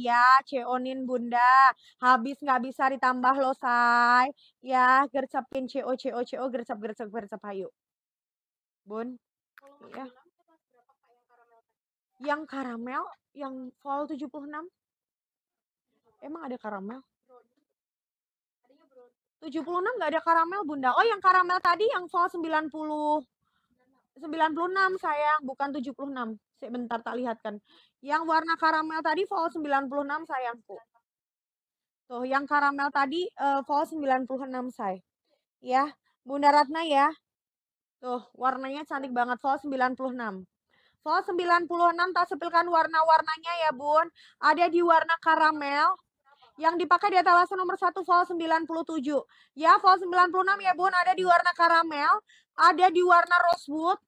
ya ceonin bunda habis nggak bisa ditambah lo say ya gercepin CO CO CO gercep gercep gercep ayo, bun ya yang karamel yang vol 76 emang ada karamel 76 nggak ada karamel bunda oh yang karamel tadi yang vol 90 96 sayang bukan 76 bentar tak lihatkan. Yang warna karamel tadi fall 96 sayangku. Tuh, yang karamel tadi uh, fall 96 say. Ya, Bunda Ratna ya. Tuh, warnanya cantik banget fall 96. Fall 96 tak sepilkan warna-warnanya ya bun. Ada di warna karamel. Yang dipakai di etalase nomor 1 fall 97. Ya fall 96 ya bun ada di warna karamel. Ada di warna rosewood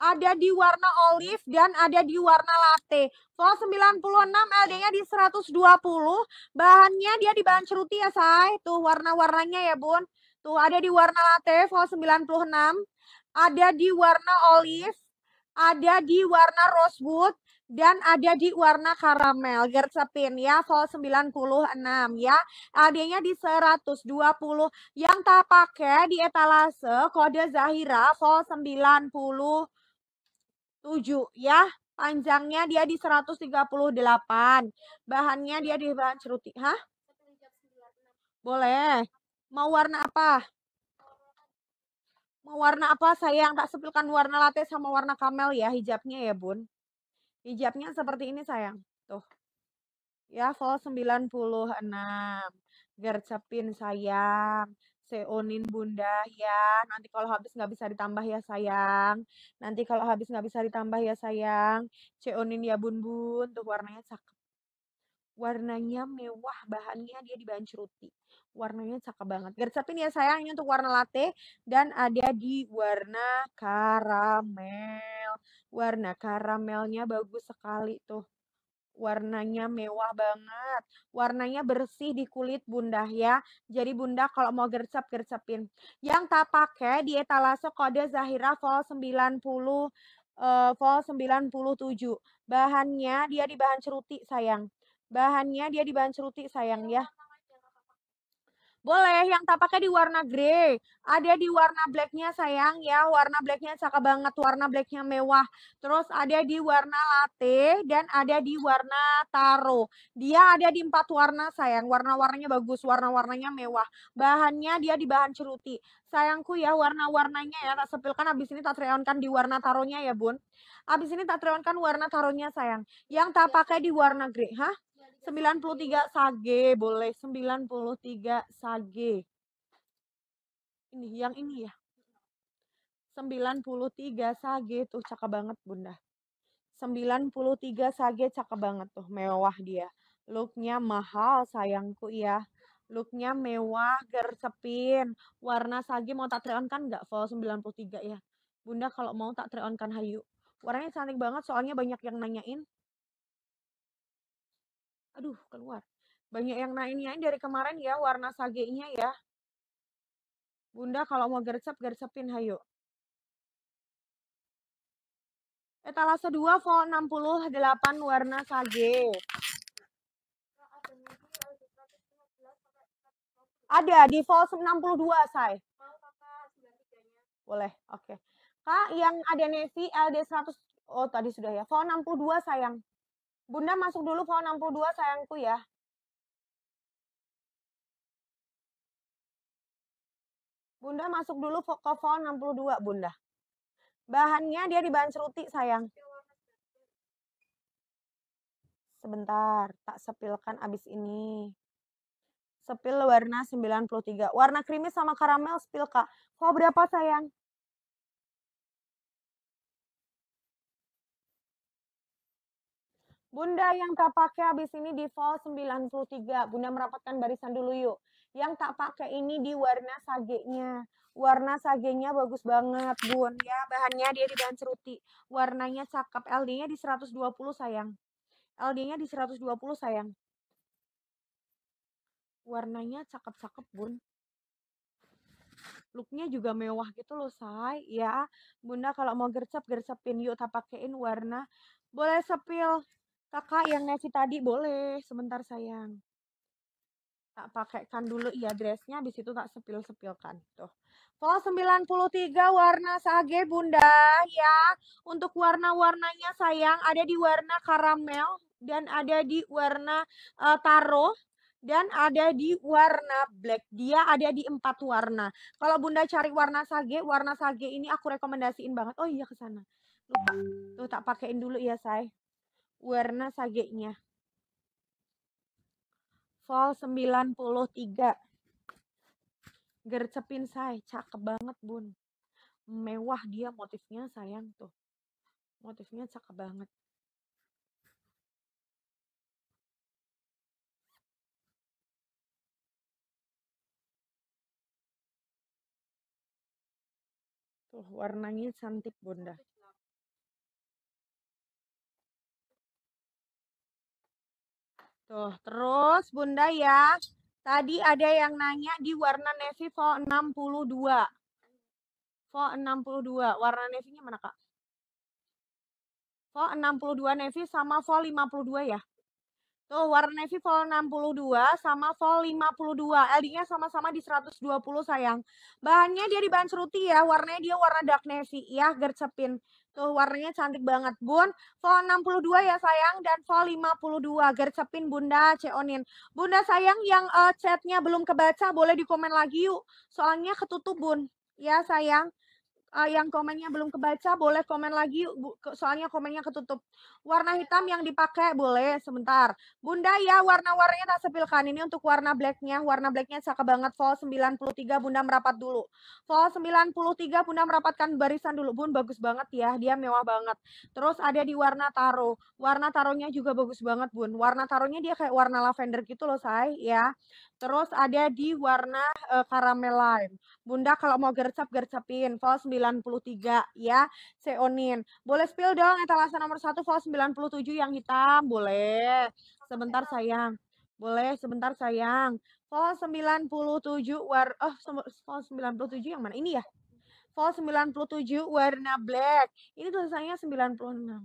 ada di warna olive dan ada di warna latte. Soal 96 LD-nya di 120. Bahannya dia di bahan ceruti ya, Say. Tuh warna-warnanya ya, Bun. Tuh ada di warna latte soal 96, ada di warna olive, ada di warna rosewood dan ada di warna karamel gercepin ya volt 96 ya adanya di 120 yang tak pakai di etalase kode Zahira volt 96 7 ya. Panjangnya dia di 138. Bahannya dia di bahan ceruti. Hah? Boleh. Mau warna apa? Mau warna apa sayang? Tak sepilkan warna latte sama warna kamel ya hijabnya ya bun. Hijabnya seperti ini sayang. Tuh. Ya, full 96. Gercepin sayang. Seonin Bunda ya. Nanti kalau habis nggak bisa ditambah ya sayang. Nanti kalau habis nggak bisa ditambah ya sayang. Seonin ya Bun Bun. Tuh warnanya cakep. Warnanya mewah, bahannya dia ceruti Warnanya cakep banget. Gercapin ya sayang, ini untuk warna latte. Dan ada di warna karamel. Warna karamelnya bagus sekali tuh warnanya mewah banget. Warnanya bersih di kulit Bunda ya. Jadi Bunda kalau mau gercep-gercepin. Yang tak pakai di etalase kode Zahira Vol 90 uh, Vol 97. Bahannya dia di bahan ceruti sayang. Bahannya dia di bahan ceruti sayang ya. Boleh, yang tak pakai di warna grey. Ada di warna blacknya sayang ya, warna blacknya cakep banget, warna blacknya mewah. Terus ada di warna latte dan ada di warna taro. Dia ada di empat warna sayang, warna-warnanya bagus, warna-warnanya mewah. Bahannya dia di bahan ceruti. Sayangku ya warna-warnanya ya, tak sepilkan habis ini tak treonkan di warna taronya ya bun. abis ini tak treonkan warna taronya sayang. Yang tak pakai di warna grey, hah? 93 sage boleh 93 sage ini yang ini ya 93 sage tuh cakep banget bunda 93 sage cakep banget tuh mewah dia looknya mahal sayangku ya looknya mewah gercepin warna sage mau tak treon kan nggak puluh 93 ya bunda kalau mau tak treon kan hayu warnanya cantik banget soalnya banyak yang nanyain Aduh, keluar. Banyak yang nanyain dari kemarin ya warna sagenya ya. Bunda kalau mau gercep, gercepin hayo. Etalase 2 volt 68 warna sage. Ada di volt 62, Say. Boleh, oke. Okay. Kak, yang ada navy LD100, oh tadi sudah ya. Volt 62, sayang. Bunda masuk dulu VO 62 sayangku ya. Bunda masuk dulu ke 62 Bunda. Bahannya dia di bahan seruti sayang. Sebentar, tak sepilkan abis ini. Sepil warna 93. Warna krimis sama karamel sepil kak. VO berapa sayang? Bunda yang tak pakai habis ini di fall 93. Bunda merapatkan barisan dulu yuk. Yang tak pakai ini di warna sagenya. Warna sagenya bagus banget, Bun. Ya, bahannya dia di bahan ceruti. Warnanya cakep. LD-nya di 120, sayang. LD-nya di 120, sayang. Warnanya cakep-cakep, Bun looknya juga mewah gitu loh say ya bunda kalau mau gercep gercepin yuk tak pakein warna boleh sepil Kakak yang ngasih tadi boleh, sebentar sayang. Tak pakaikan dulu ya dressnya, habis itu tak sepil-sepilkan. Tuh. Pola 93 warna sage bunda ya. Untuk warna-warnanya sayang ada di warna karamel dan ada di warna uh, taro dan ada di warna black. Dia ada di empat warna. Kalau Bunda cari warna sage, warna sage ini aku rekomendasiin banget. Oh iya ke sana. Lupa. Tuh tak pakaiin dulu ya, say warna sagenya. Vol 93. Gercepin saya, cakep banget bun. Mewah dia motifnya sayang tuh. Motifnya cakep banget. Tuh warnanya cantik bunda. Tuh, terus Bunda ya. Tadi ada yang nanya di warna navy Vo 62. Vo 62, warna navy-nya mana Kak? Vo 62 navy sama Vo 52 ya? Tuh, warna navy Vol 62 sama Vol 52. LD-nya sama-sama di 120 sayang. Bahannya dia di bahan seruti ya, warnanya dia warna dark navy ya, gercepin. Tuh warnanya cantik banget Bun. Vol 62 ya sayang dan vol 52 Gercepin Bunda Ceonin. Bunda sayang yang uh, chatnya belum kebaca boleh dikomen lagi yuk. Soalnya ketutup Bun. Ya sayang uh, yang komennya belum kebaca boleh komen lagi bu, soalnya komennya ketutup. Warna hitam yang dipakai boleh sebentar. Bunda ya warna-warnanya tak sepilkan ini untuk warna blacknya. Warna blacknya cakep banget fall 93 Bunda merapat dulu. Fall 93 Bunda merapatkan barisan dulu Bun bagus banget ya. Dia mewah banget. Terus ada di warna taro. Warna taronya juga bagus banget Bun. Warna taronya dia kayak warna lavender gitu loh say ya. Terus ada di warna uh, eh, karamel lime. Bunda kalau mau gercep gercepin. Fall 93 93 ya seonin. Boleh spill dong etalase nomor 1 puluh 97 yang hitam. Boleh. Sebentar iya. sayang. Boleh sebentar sayang. Volt 97 war oh puluh 97 yang mana? Ini ya. puluh 97 warna black. Ini tulisannya 96.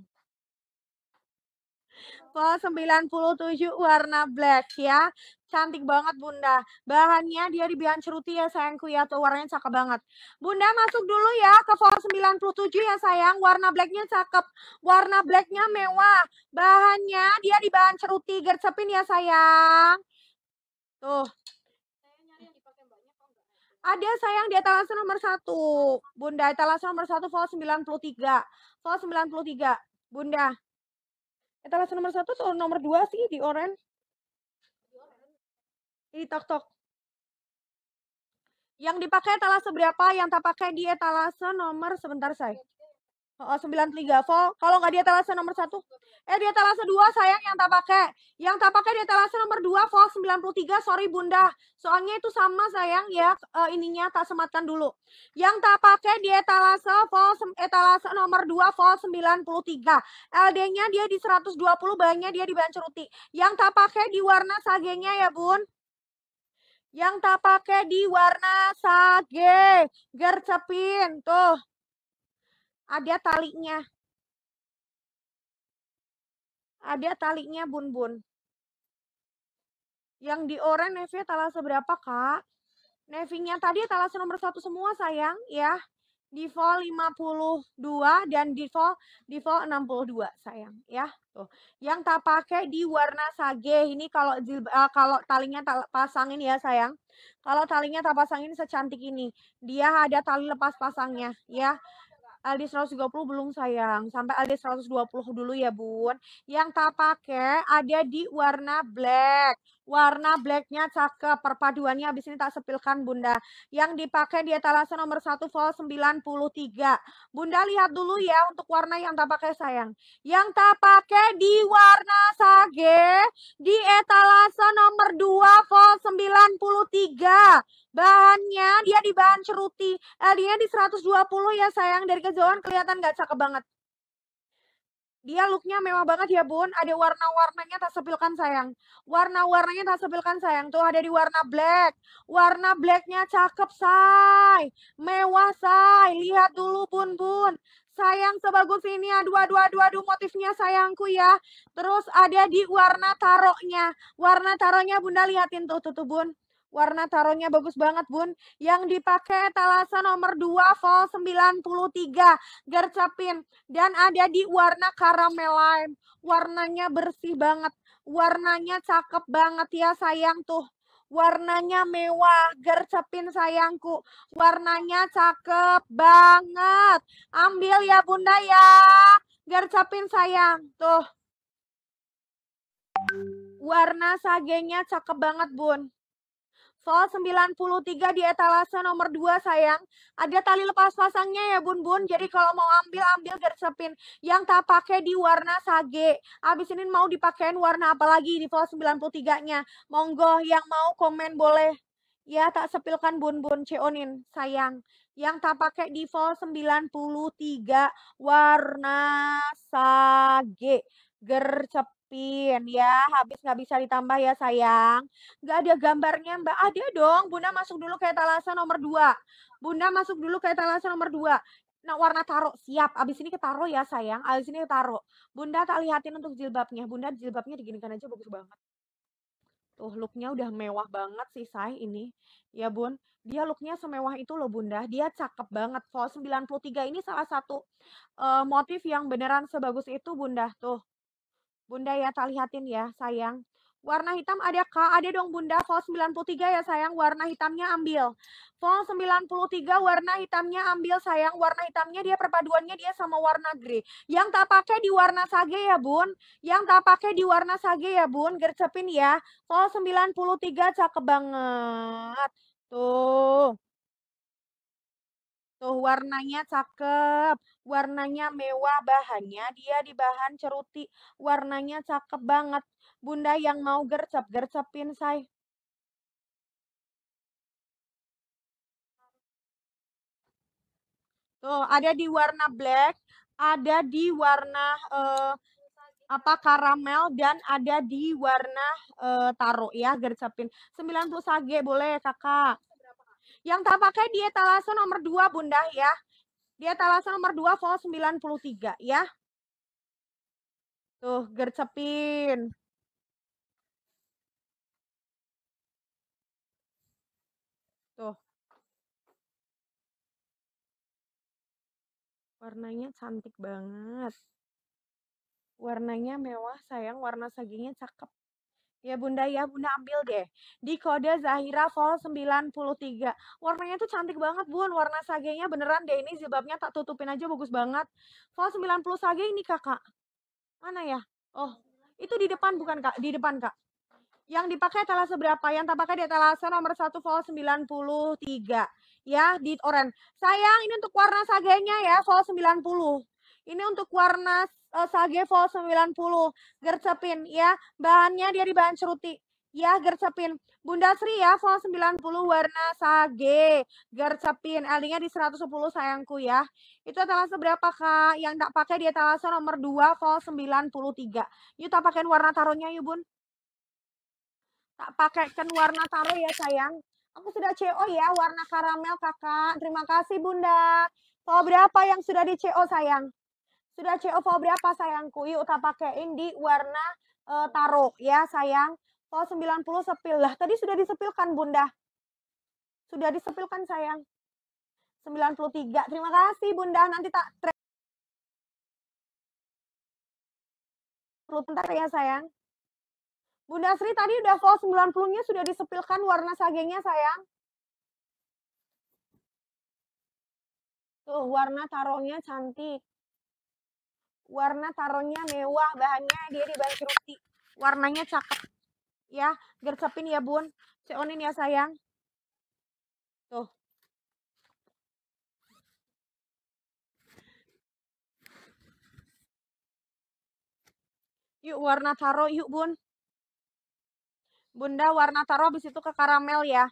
Pol 97 warna black ya. Cantik banget Bunda. Bahannya dia di bahan ceruti ya sayangku ya. Tuh warnanya cakep banget. Bunda masuk dulu ya ke Pol 97 ya sayang. Warna blacknya cakep. Warna blacknya mewah. Bahannya dia di bahan ceruti. Gercepin ya sayang. Tuh. Ada sayang di etalase nomor 1. Bunda etalase nomor 1 Vol 93. Vol 93. Bunda etalase nomor satu atau nomor dua sih di oren? Di tok tok. Yang dipakai etalase berapa? Yang tak pakai di etalase nomor sebentar saya. Oh, 93 volt. Kalau nggak dia telase nomor 1. Eh, dia telase 2 sayang yang tak pakai. Yang tak pakai dia telase nomor 2 volt 93. Sorry Bunda. Soalnya itu sama sayang ya uh, ininya tak sematkan dulu. Yang tak pakai dia telase volt eh, nomor 2 volt 93. LD-nya dia di 120, Bayangnya dia di banceruti. Yang tak pakai di warna sagenya ya, Bun yang tak pakai di warna sage gercepin tuh ada talinya. Ada talinya bun-bun. Yang di oranye Nevi talas berapa kak? Nevinya tadi talas nomor satu semua sayang ya. Di 52 dan di vol, 62 sayang ya. Tuh. Yang tak pakai di warna sage ini kalau uh, kalau talinya tak pasangin ya sayang. Kalau talinya tak pasangin secantik ini. Dia ada tali lepas pasangnya ya dua 130 belum sayang. Sampai dua 120 dulu ya bun. Yang tak pakai ada di warna black. Warna blacknya cakep, perpaduannya abis ini tak sepilkan Bunda. Yang dipakai di etalase nomor 1 vol 93. Bunda lihat dulu ya untuk warna yang tak pakai sayang. Yang tak pakai di warna sage di etalase nomor 2 vol 93 bahannya dia di bahan ceruti. eh, dia di 120 ya sayang. Dari kejauhan kelihatan gak cakep banget. Dia looknya mewah banget ya bun, ada warna-warnanya tak sepilkan sayang. Warna-warnanya tak sepilkan sayang, tuh ada di warna black. Warna blacknya cakep say, mewah say, lihat dulu bun bun. Sayang sebagus ini ya, dua dua dua motifnya sayangku ya. Terus ada di warna taroknya, warna taroknya bunda liatin tuh tuh, tuh bun. Warna taronya bagus banget, Bun. Yang dipakai talasa nomor 2 Vol 93 Gercapin dan ada di warna karamel lime. Warnanya bersih banget, warnanya cakep banget ya sayang tuh. Warnanya mewah, gercapin sayangku. Warnanya cakep banget. Ambil ya bunda ya. gercapin sayang, tuh. Warna sagenya cakep banget bun. Soal 93 di etalase nomor 2 sayang. Ada tali lepas pasangnya ya bun-bun. Jadi kalau mau ambil, ambil gersepin. Yang tak pakai di warna sage. Abis ini mau dipakein warna apa lagi di soal 93-nya. Monggo yang mau komen boleh. Ya tak sepilkan bun-bun ceonin sayang. Yang tak pakai di fall 93 warna sage. Gercep Pin ya. Habis nggak bisa ditambah ya sayang. Nggak ada gambarnya Mbak. Ada dong. Bunda masuk dulu kayak etalase nomor dua. Bunda masuk dulu kayak etalase nomor dua. Nah, warna taro siap. Abis ini ketaruh ya sayang. Abis ini ketaruh. Bunda tak lihatin untuk jilbabnya. Bunda jilbabnya diginikan aja bagus banget. Tuh, looknya udah mewah banget sih, Say, ini. Ya, Bun. Dia looknya semewah itu loh, Bunda. Dia cakep banget. Fall 93 ini salah satu uh, motif yang beneran sebagus itu, Bunda. Tuh, Bunda ya talihatin ya sayang. Warna hitam ada Kak, ada dong Bunda. Vol 93 ya sayang, warna hitamnya ambil. Vol 93 warna hitamnya ambil sayang. Warna hitamnya dia perpaduannya dia sama warna grey. Yang tak pakai di warna sage ya bun. Yang tak pakai di warna sage ya bun. Gercepin ya. Vol 93 cakep banget. Tuh. Tuh warnanya cakep, warnanya mewah bahannya, dia di bahan ceruti, warnanya cakep banget. Bunda yang mau gercep, gercepin saya. Tuh, ada di warna black, ada di warna uh, apa karamel dan ada di warna uh, eh, taro ya gercepin. 90 sage boleh kakak. Yang tak pakai etalase nomor 2 Bunda ya. etalase nomor 2 fall 93 ya. Tuh gercepin. Tuh. Warnanya cantik banget. Warnanya mewah sayang, warna sagingnya cakep. Ya bunda ya, bunda ambil deh. Di kode Zahira Fall 93. Warnanya tuh cantik banget bun, warna sagenya beneran deh. Ini zibabnya tak tutupin aja bagus banget. Fall 90 sage ini kakak. Mana ya? Oh, itu di depan bukan kak? Di depan kak. Yang dipakai etalase berapa? Yang tak pakai di etalase nomor 1 Fall 93. Ya, di oren. Sayang, ini untuk warna sagenya ya, Fall 90. Ini untuk warna Eh, sage Sagevo 90 gercepin ya. Bahannya dari bahan ceruti ya gercepin. Bunda Sri ya vol 90 warna sage gercepin. LD-nya di 110 sayangku ya. Itu etalase berapa Kak? Yang tak pakai di etalase nomor 2 vol 93. Yuk tak pakai warna taruhnya yuk Bun. Tak pakai kan warna taruh ya sayang. Aku sudah CO ya warna karamel kakak. Terima kasih Bunda. Vol berapa yang sudah di CO sayang? Sudah CO berapa sayangku? Yuk kita pakaiin di warna e, taro ya sayang. Po 90 sepil lah. Tadi sudah disepilkan bunda. Sudah disepilkan sayang. 93. Terima kasih bunda. Nanti tak track. Bentar ya sayang. Bunda Sri tadi udah po 90-nya sudah disepilkan warna sagengnya sayang. Tuh warna taronya cantik warna taruhnya mewah bahannya dia di bahan warnanya cakep ya gercepin ya bun seonin ya sayang tuh yuk warna taro yuk bun bunda warna taro abis itu ke karamel ya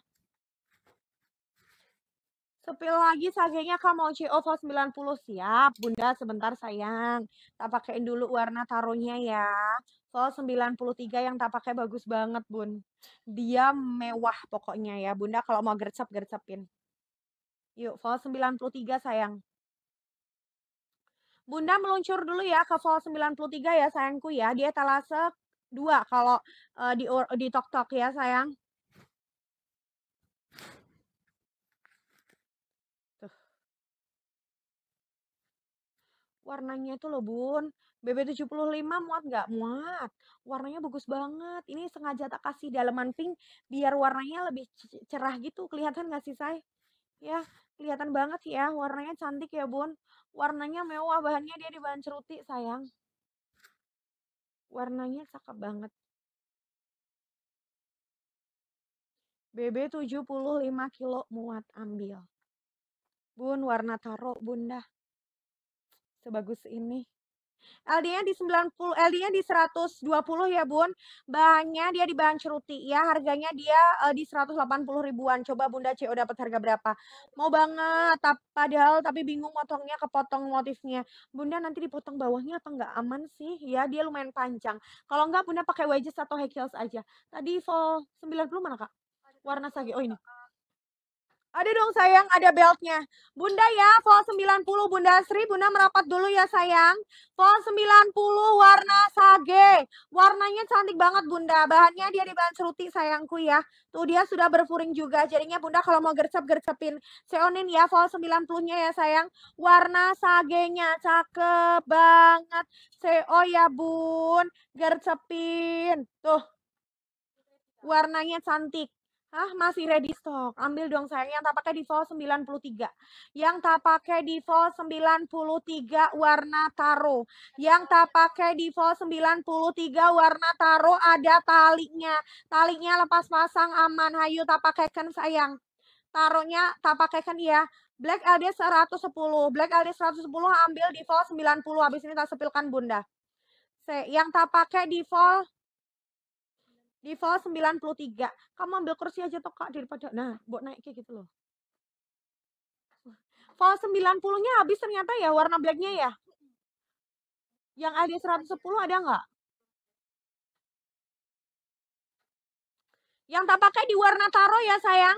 Sepil lagi sagenya Kak mau CO 90 siap. Bunda sebentar sayang. Tak pakein dulu warna taruhnya ya. Soal 93 yang tak pakai bagus banget bun. Dia mewah pokoknya ya. Bunda kalau mau gercep-gercepin. Yuk soal 93 sayang. Bunda meluncur dulu ya ke soal 93 ya sayangku ya. Di etalase dua kalau uh, di, di tok-tok ya sayang. warnanya itu loh bun BB75 muat nggak muat warnanya bagus banget ini sengaja tak kasih daleman pink biar warnanya lebih cerah gitu kelihatan nggak sih say? ya kelihatan banget ya warnanya cantik ya bun warnanya mewah bahannya dia di bahan ceruti sayang warnanya cakep banget BB 75 kilo muat ambil bun warna taro bunda sebagus ini. LD-nya di 90, LD-nya di 120 ya bun. Bahannya dia di bahan ceruti ya. Harganya dia uh, di 180 ribuan. Coba bunda CO dapat harga berapa? Mau banget, tap, padahal tapi bingung motongnya kepotong motifnya. Bunda nanti dipotong bawahnya apa enggak aman sih? Ya dia lumayan panjang. Kalau enggak bunda pakai wedges atau high heels aja. Tadi sembilan 90 mana kak? Warna sage, oh ini. Ada dong sayang, ada beltnya. Bunda ya, vol 90 Bunda Sri, Bunda merapat dulu ya sayang. Vol 90 warna sage. Warnanya cantik banget Bunda. Bahannya dia di bahan seruti sayangku ya. Tuh dia sudah berfuring juga. Jadinya Bunda kalau mau gercep-gercepin. Seonin ya vol 90-nya ya sayang. Warna sagenya cakep banget. seo ya Bun. Gercepin. Tuh. Warnanya cantik. Ah, masih ready stock. Ambil dong sayang yang tak pakai di Vol 93. Yang tak pakai di Vol 93 warna taro. Yang tak pakai di Vol 93 warna taro ada talinya. Talinya lepas pasang aman. Hayu tak pakaikan sayang. Taruhnya tak pakaikan ya. Black LD 110. Black LD 110 ambil di Vol 90. Habis ini tak sepilkan bunda. Yang tak pakai di Vol di Vol 93. Kamu ambil kursi aja toh Kak daripada nah, buat naik kayak gitu loh. Vol 90-nya habis ternyata ya warna blacknya ya. Yang ada 110 ada nggak? Yang tak pakai di warna taro ya sayang.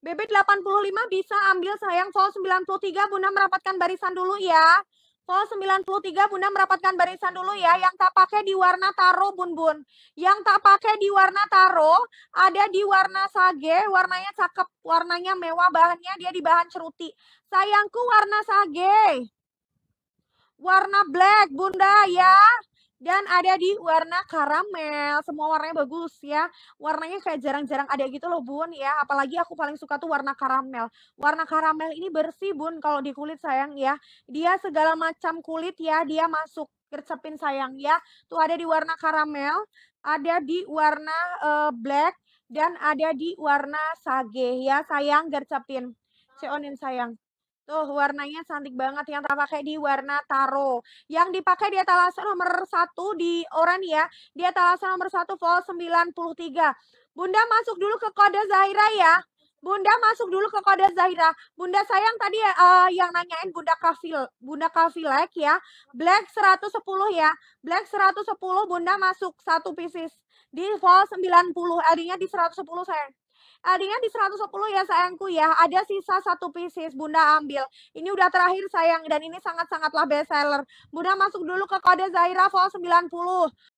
BB 85 bisa ambil sayang Vol 93. Bunda merapatkan barisan dulu ya. Soal 93 Bunda merapatkan barisan dulu ya. Yang tak pakai di warna taro Bun Bun. Yang tak pakai di warna taro ada di warna sage, warnanya cakep, warnanya mewah, bahannya dia di bahan ceruti. Sayangku warna sage. Warna black Bunda ya. Dan ada di warna karamel, semua warnanya bagus ya. Warnanya kayak jarang-jarang ada gitu loh bun ya. Apalagi aku paling suka tuh warna karamel. Warna karamel ini bersih bun kalau di kulit sayang ya. Dia segala macam kulit ya, dia masuk gercepin sayang ya. Tuh ada di warna karamel, ada di warna uh, black, dan ada di warna sage ya sayang gercepin. Ceonin sayang. Tuh warnanya cantik banget yang terpakai di warna taro. Yang dipakai di etalase nomor satu di Oran ya. Di etalase nomor 1 Vol 93. Bunda masuk dulu ke kode Zahira ya. Bunda masuk dulu ke kode Zahira. Bunda sayang tadi uh, yang nanyain Bunda Kafil, Bunda Kafilek ya. Black 110 ya. Black 110 Bunda masuk satu pieces di Vol 90. Adinya di 110 sayang. Adingan di 110 ya sayangku ya. Ada sisa satu pieces, Bunda ambil. Ini udah terakhir sayang dan ini sangat-sangatlah best seller. Bunda masuk dulu ke kode Zaira Fall 90.